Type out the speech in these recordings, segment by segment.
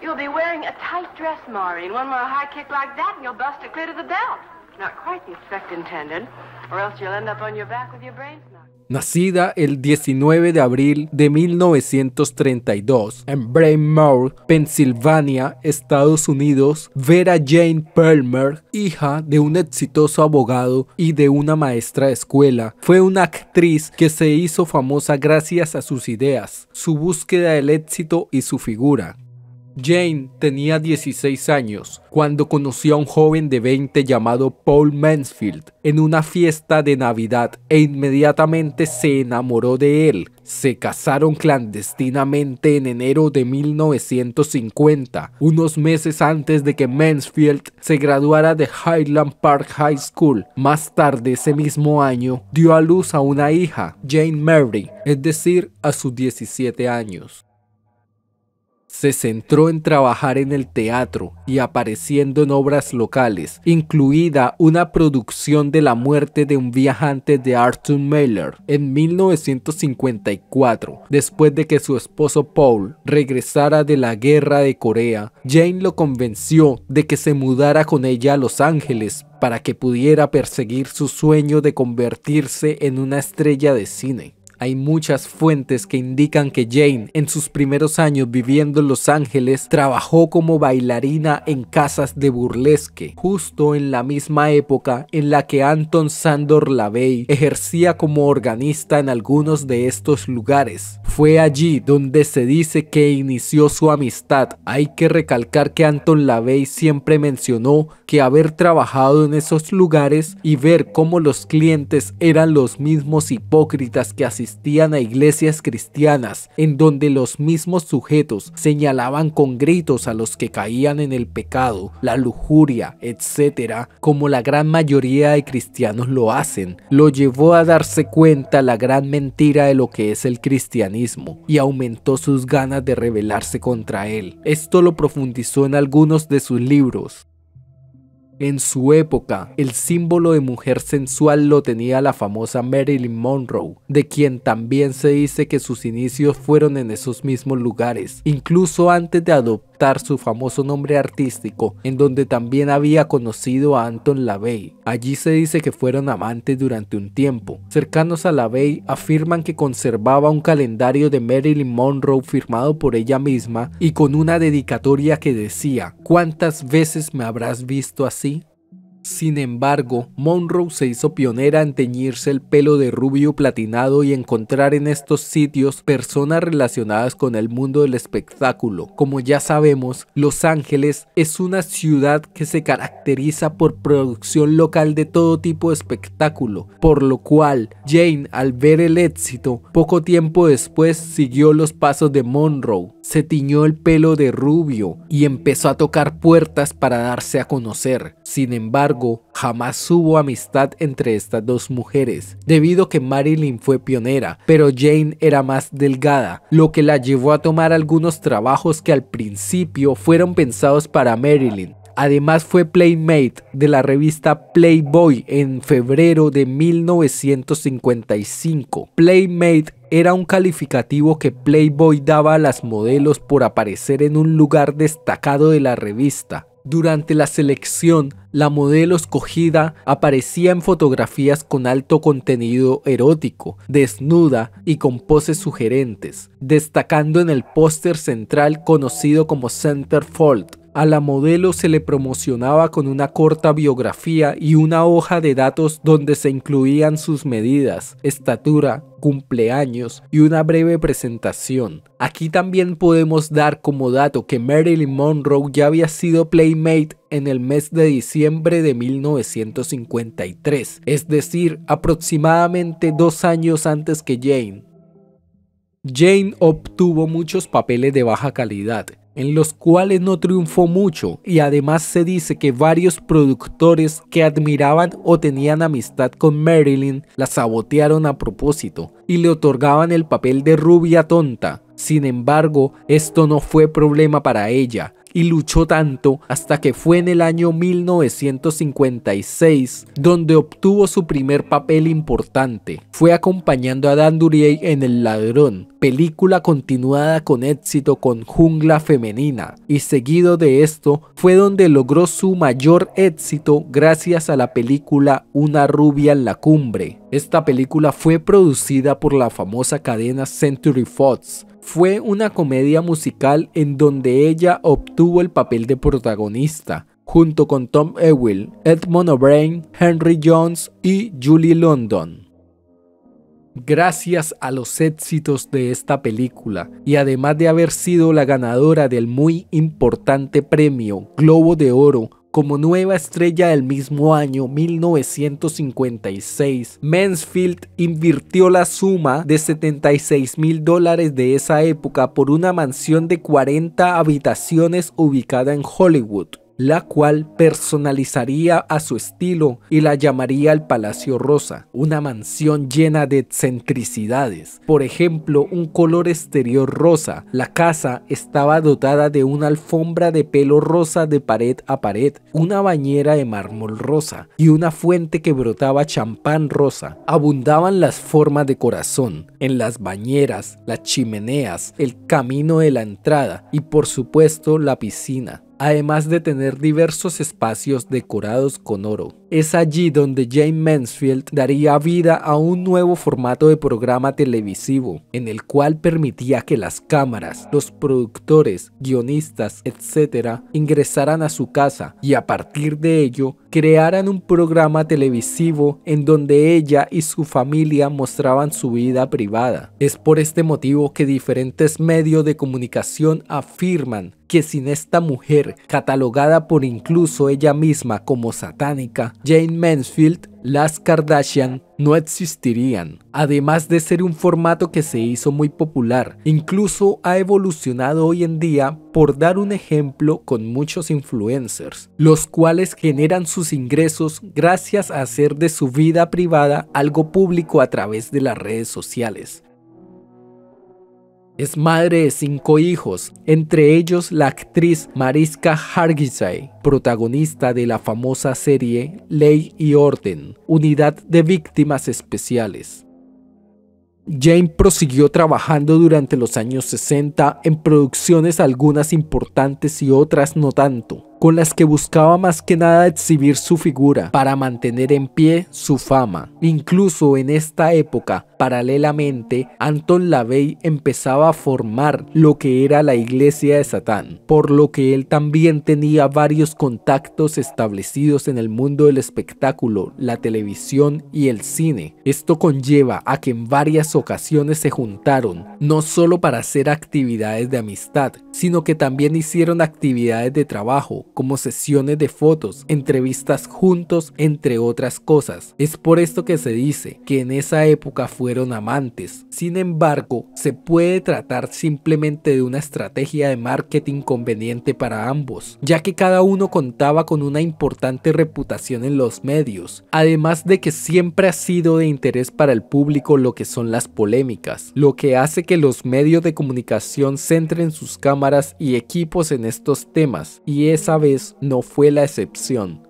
You'll be wearing a tight dress, Maureen. One more high kick like that, and you'll bust it clear to the belt. Not quite the effect intended, or else you'll end up on your back with your brains knocked. Nacida el 19 de abril de 1932 en mawr Pensilvania, Estados Unidos, Vera Jane Palmer, hija de un exitoso abogado y de una maestra de escuela, fue una actriz que se hizo famosa gracias a sus ideas, su búsqueda del éxito y su figura. Jane tenía 16 años cuando conoció a un joven de 20 llamado Paul Mansfield en una fiesta de Navidad e inmediatamente se enamoró de él. Se casaron clandestinamente en enero de 1950, unos meses antes de que Mansfield se graduara de Highland Park High School. Más tarde ese mismo año dio a luz a una hija, Jane Mary, es decir, a sus 17 años. Se centró en trabajar en el teatro y apareciendo en obras locales, incluida una producción de la muerte de un viajante de Arthur Miller en 1954. Después de que su esposo Paul regresara de la guerra de Corea, Jane lo convenció de que se mudara con ella a Los Ángeles para que pudiera perseguir su sueño de convertirse en una estrella de cine. Hay muchas fuentes que indican que Jane, en sus primeros años viviendo en Los Ángeles, trabajó como bailarina en casas de burlesque, justo en la misma época en la que Anton Sandor LaVey ejercía como organista en algunos de estos lugares. Fue allí donde se dice que inició su amistad. Hay que recalcar que Anton LaVey siempre mencionó que haber trabajado en esos lugares y ver cómo los clientes eran los mismos hipócritas que asistían a iglesias cristianas, en donde los mismos sujetos señalaban con gritos a los que caían en el pecado, la lujuria, etc., como la gran mayoría de cristianos lo hacen, lo llevó a darse cuenta la gran mentira de lo que es el cristianismo y aumentó sus ganas de rebelarse contra él. Esto lo profundizó en algunos de sus libros, en su época, el símbolo de mujer sensual lo tenía la famosa Marilyn Monroe, de quien también se dice que sus inicios fueron en esos mismos lugares, incluso antes de adoptar su famoso nombre artístico, en donde también había conocido a Anton LaVey. Allí se dice que fueron amantes durante un tiempo. Cercanos a LaVey afirman que conservaba un calendario de Marilyn Monroe firmado por ella misma y con una dedicatoria que decía, ¿cuántas veces me habrás visto así? Sin embargo, Monroe se hizo pionera en teñirse el pelo de rubio platinado y encontrar en estos sitios personas relacionadas con el mundo del espectáculo. Como ya sabemos, Los Ángeles es una ciudad que se caracteriza por producción local de todo tipo de espectáculo, por lo cual Jane al ver el éxito, poco tiempo después siguió los pasos de Monroe se tiñó el pelo de rubio y empezó a tocar puertas para darse a conocer. Sin embargo, jamás hubo amistad entre estas dos mujeres, debido que Marilyn fue pionera, pero Jane era más delgada, lo que la llevó a tomar algunos trabajos que al principio fueron pensados para Marilyn, Además fue Playmate de la revista Playboy en febrero de 1955. Playmate era un calificativo que Playboy daba a las modelos por aparecer en un lugar destacado de la revista. Durante la selección, la modelo escogida aparecía en fotografías con alto contenido erótico, desnuda y con poses sugerentes, destacando en el póster central conocido como Centerfold, a la modelo se le promocionaba con una corta biografía y una hoja de datos donde se incluían sus medidas, estatura, cumpleaños y una breve presentación. Aquí también podemos dar como dato que Marilyn Monroe ya había sido Playmate en el mes de diciembre de 1953, es decir, aproximadamente dos años antes que Jane. Jane obtuvo muchos papeles de baja calidad, en los cuales no triunfó mucho y además se dice que varios productores que admiraban o tenían amistad con Marilyn la sabotearon a propósito y le otorgaban el papel de rubia tonta. Sin embargo, esto no fue problema para ella, y luchó tanto hasta que fue en el año 1956 donde obtuvo su primer papel importante. Fue acompañando a Dan Duryea en El Ladrón, película continuada con éxito con Jungla Femenina, y seguido de esto fue donde logró su mayor éxito gracias a la película Una rubia en la cumbre. Esta película fue producida por la famosa cadena Century Fox, fue una comedia musical en donde ella obtuvo el papel de protagonista, junto con Tom Ewell, Edmond O'Brien, Henry Jones y Julie London. Gracias a los éxitos de esta película y además de haber sido la ganadora del muy importante premio Globo de Oro como nueva estrella del mismo año 1956, Mansfield invirtió la suma de 76 mil dólares de esa época por una mansión de 40 habitaciones ubicada en Hollywood la cual personalizaría a su estilo y la llamaría el Palacio Rosa, una mansión llena de excentricidades. Por ejemplo, un color exterior rosa. La casa estaba dotada de una alfombra de pelo rosa de pared a pared, una bañera de mármol rosa y una fuente que brotaba champán rosa. Abundaban las formas de corazón en las bañeras, las chimeneas, el camino de la entrada y por supuesto la piscina además de tener diversos espacios decorados con oro. Es allí donde Jane Mansfield daría vida a un nuevo formato de programa televisivo, en el cual permitía que las cámaras, los productores, guionistas, etc., ingresaran a su casa y a partir de ello crearan un programa televisivo en donde ella y su familia mostraban su vida privada. Es por este motivo que diferentes medios de comunicación afirman que sin esta mujer, catalogada por incluso ella misma como satánica, Jane Mansfield, las Kardashian no existirían. Además de ser un formato que se hizo muy popular, incluso ha evolucionado hoy en día por dar un ejemplo con muchos influencers, los cuales generan sus ingresos gracias a hacer de su vida privada algo público a través de las redes sociales. Es madre de cinco hijos, entre ellos la actriz Mariska Hargitay, protagonista de la famosa serie Ley y Orden, Unidad de Víctimas Especiales. Jane prosiguió trabajando durante los años 60 en producciones algunas importantes y otras no tanto, con las que buscaba más que nada exhibir su figura para mantener en pie su fama. Incluso en esta época, paralelamente, Anton LaVey empezaba a formar lo que era la iglesia de Satán, por lo que él también tenía varios contactos establecidos en el mundo del espectáculo, la televisión y el cine. Esto conlleva a que en varias ocasiones se juntaron, no solo para hacer actividades de amistad, sino que también hicieron actividades de trabajo, como sesiones de fotos, entrevistas juntos, entre otras cosas. Es por esto que se dice que en esa época fueron amantes. Sin embargo, se puede tratar simplemente de una estrategia de marketing conveniente para ambos, ya que cada uno contaba con una importante reputación en los medios, además de que siempre ha sido de interés para el público lo que son las polémicas, lo que hace que los medios de comunicación centren sus cámaras y equipos en estos temas, y esa vez no fue la excepción.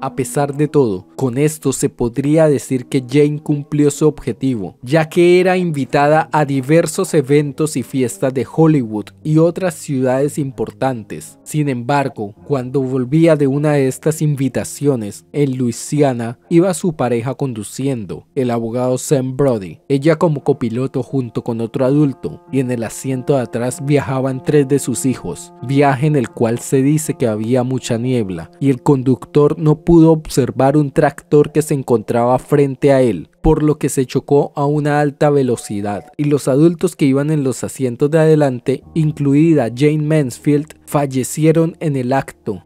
A pesar de todo, con esto se podría decir que Jane cumplió su objetivo, ya que era invitada a diversos eventos y fiestas de Hollywood y otras ciudades importantes. Sin embargo, cuando volvía de una de estas invitaciones, en Luisiana, iba su pareja conduciendo, el abogado Sam Brody, ella como copiloto junto con otro adulto, y en el asiento de atrás viajaban tres de sus hijos, viaje en el cual se dice que había mucha niebla, y el conductor no pudo observar un tractor que se encontraba frente a él, por lo que se chocó a una alta velocidad, y los adultos que iban en los asientos de adelante, incluida Jane Mansfield, fallecieron en el acto.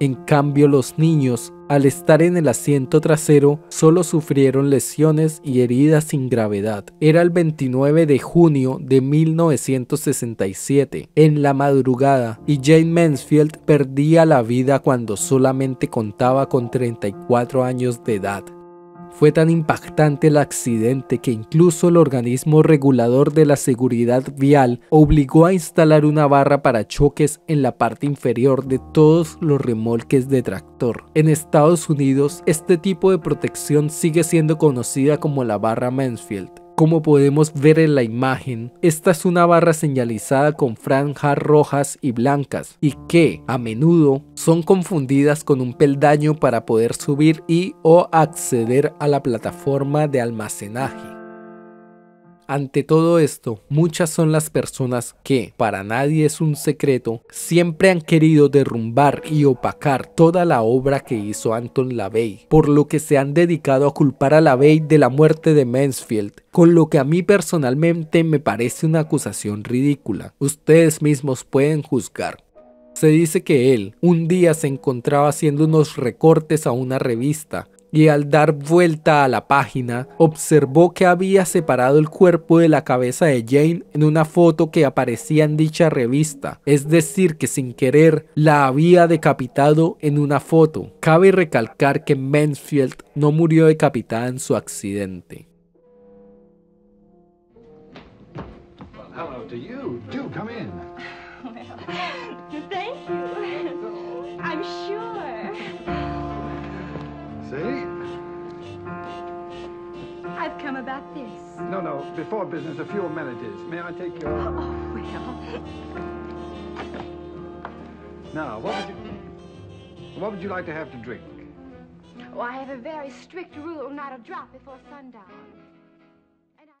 En cambio, los niños, al estar en el asiento trasero, solo sufrieron lesiones y heridas sin gravedad. Era el 29 de junio de 1967, en la madrugada, y Jane Mansfield perdía la vida cuando solamente contaba con 34 años de edad. Fue tan impactante el accidente que incluso el organismo regulador de la seguridad vial obligó a instalar una barra para choques en la parte inferior de todos los remolques de tractor. En Estados Unidos, este tipo de protección sigue siendo conocida como la barra Mansfield como podemos ver en la imagen, esta es una barra señalizada con franjas rojas y blancas y que, a menudo, son confundidas con un peldaño para poder subir y o acceder a la plataforma de almacenaje. Ante todo esto, muchas son las personas que, para nadie es un secreto, siempre han querido derrumbar y opacar toda la obra que hizo Anton LaVey, por lo que se han dedicado a culpar a LaVey de la muerte de Mansfield, con lo que a mí personalmente me parece una acusación ridícula. Ustedes mismos pueden juzgar. Se dice que él un día se encontraba haciendo unos recortes a una revista y al dar vuelta a la página, observó que había separado el cuerpo de la cabeza de Jane en una foto que aparecía en dicha revista, es decir que sin querer la había decapitado en una foto. Cabe recalcar que Mansfield no murió decapitada en su accidente. about this? No, no. Before business, a few amenities. May I take your... Oh, well. Now, what would you... What would you like to have to drink? Oh, I have a very strict rule not a drop before sundown.